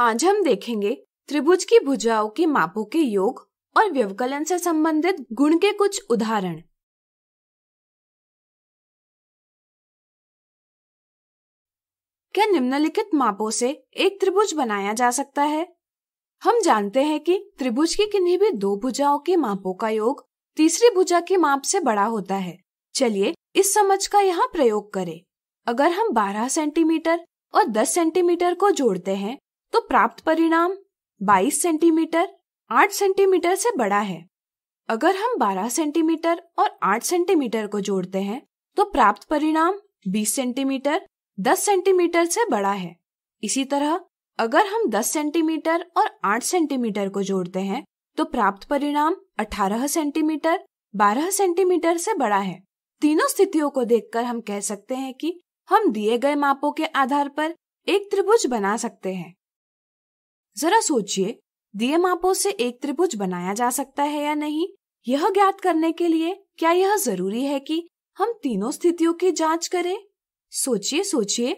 आज हम देखेंगे त्रिभुज की भुजाओं के मापों के योग और व्यवकलन से संबंधित गुण के कुछ उदाहरण क्या निम्नलिखित मापों से एक त्रिभुज बनाया जा सकता है हम जानते हैं कि त्रिभुज की किन्हीं भी दो भुजाओं के मापों का योग तीसरी भुजा के माप से बड़ा होता है चलिए इस समझ का यहाँ प्रयोग करें अगर हम 12 सेंटीमीटर और 10 सेंटीमीटर को जोड़ते हैं तो प्राप्त परिणाम 22 सेंटीमीटर 8 सेंटीमीटर से बड़ा है अगर हम 12 सेंटीमीटर और 8 सेंटीमीटर को जोड़ते हैं तो प्राप्त परिणाम 20 सेंटीमीटर 10 सेंटीमीटर से बड़ा है इसी तरह अगर हम 10 सेंटीमीटर और 8 सेंटीमीटर को जोड़ते हैं तो प्राप्त परिणाम 18 सेंटीमीटर 12 सेंटीमीटर से बड़ा है तीनों स्थितियों को देखकर हम कह सकते हैं कि हम दिए गए मापों के आधार पर एक त्रिभुज बना सकते हैं जरा सोचिए दिए मापों से एक त्रिभुज बनाया जा सकता है या नहीं यह ज्ञात करने के लिए क्या यह जरूरी है कि हम तीनों स्थितियों की जांच करें सोचिए सोचिए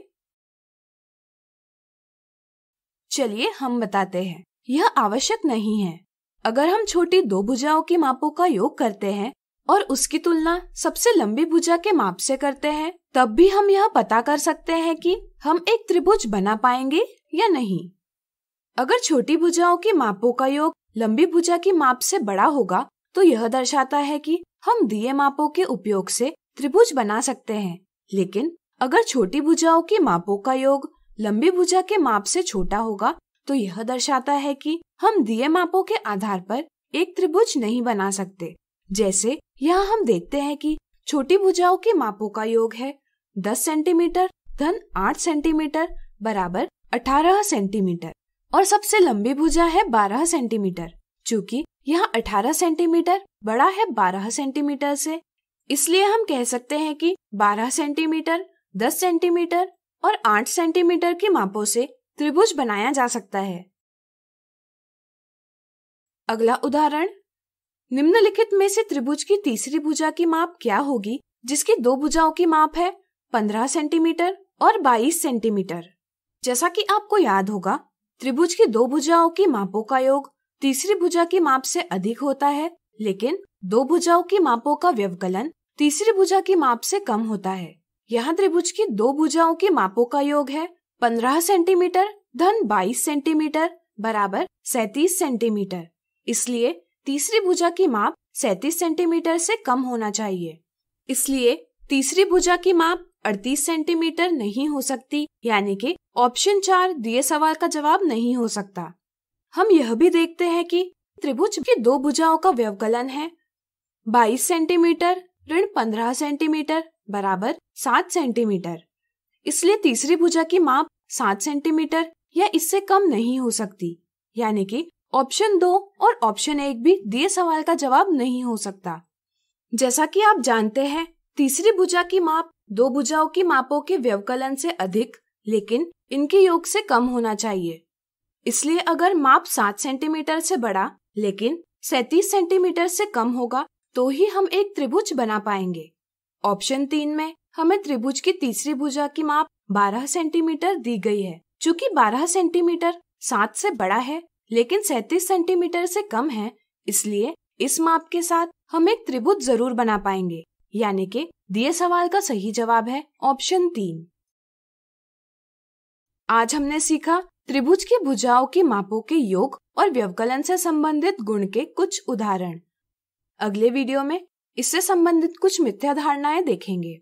चलिए हम बताते हैं यह आवश्यक नहीं है अगर हम छोटी दो भुजाओं के मापों का योग करते हैं और उसकी तुलना सबसे लंबी भुजा के माप से करते हैं तब भी हम यह पता कर सकते हैं कि हम एक त्रिभुज बना पाएंगे या नहीं अगर छोटी भुजाओं के मापों का योग लंबी भुजा के माप से बड़ा होगा तो यह दर्शाता है कि हम दिए मापों के उपयोग से त्रिभुज बना सकते हैं लेकिन अगर छोटी भुजाओं के मापों का योग लंबी भुजा के माप से छोटा होगा तो यह दर्शाता है कि हम दिए मापों के आधार पर एक त्रिभुज नहीं बना सकते जैसे यहाँ हम देखते हैं कि छोटी भुजाओं के मापों का योग है 10 सेंटीमीटर धन 8 सेंटीमीटर बराबर 18 सेंटीमीटर और सबसे लंबी भुजा है 12 सेंटीमीटर चूँकि यह 18 सेंटीमीटर बड़ा है 12 सेंटीमीटर से इसलिए हम कह सकते हैं कि 12 सेंटीमीटर 10 सेंटीमीटर और 8 सेंटीमीटर की मापों से त्रिभुज बनाया जा सकता है अगला उदाहरण निम्नलिखित में से त्रिभुज की तीसरी भुजा की माप क्या होगी जिसकी दो भुजाओं की माप है 15 सेंटीमीटर और 22 सेंटीमीटर जैसा कि आपको याद होगा त्रिभुज की दो भुजाओं की मापों का योग तीसरी भुजा की माप से अधिक होता है लेकिन दो भुजाओं की मापों का व्यवकलन तीसरी भुजा की माप से कम होता है यहाँ त्रिभुज की दो भुजाओं की मापों का योग है पंद्रह सेंटीमीटर धन बाईस सेंटीमीटर बराबर सैतीस सेंटीमीटर इसलिए तीसरी भुजा की माप सैतीस सेंटीमीटर से कम होना चाहिए इसलिए तीसरी भुजा की माप अड़तीस सेंटीमीटर नहीं हो सकती यानी कि ऑप्शन चार दिए सवाल का जवाब नहीं हो सकता हम यह भी देखते हैं कि त्रिभुज की दो भुजाओं का व्यवकलन है 22 सेंटीमीटर ऋण 15 सेंटीमीटर बराबर 7 सेंटीमीटर इसलिए तीसरी भुजा की माप 7 सेंटीमीटर या इससे कम नहीं हो सकती यानी कि ऑप्शन दो और ऑप्शन एक भी दिए सवाल का जवाब नहीं हो सकता जैसा कि आप जानते हैं तीसरी भुजा की माप दो भुजाओं की मापों के व्यवकलन से अधिक लेकिन इनके योग से कम होना चाहिए इसलिए अगर माप सात सेंटीमीटर से बड़ा लेकिन सैतीस सेंटीमीटर से कम होगा तो ही हम एक त्रिभुज बना पाएंगे ऑप्शन तीन में हमें त्रिभुज की तीसरी भुजा की माप 12 सेंटीमीटर दी गई है चूँकि 12 सेंटीमीटर सात से बड़ा है लेकिन सैतीस सेंटीमीटर से कम है इसलिए इस माप के साथ हम एक त्रिभुज जरूर बना पाएंगे यानी कि दिए सवाल का सही जवाब है ऑप्शन तीन आज हमने सीखा त्रिभुज की भुजाओं के मापों के योग और व्यवकलन से संबंधित गुण के कुछ उदाहरण अगले वीडियो में इससे संबंधित कुछ मिथ्या धारणाएं देखेंगे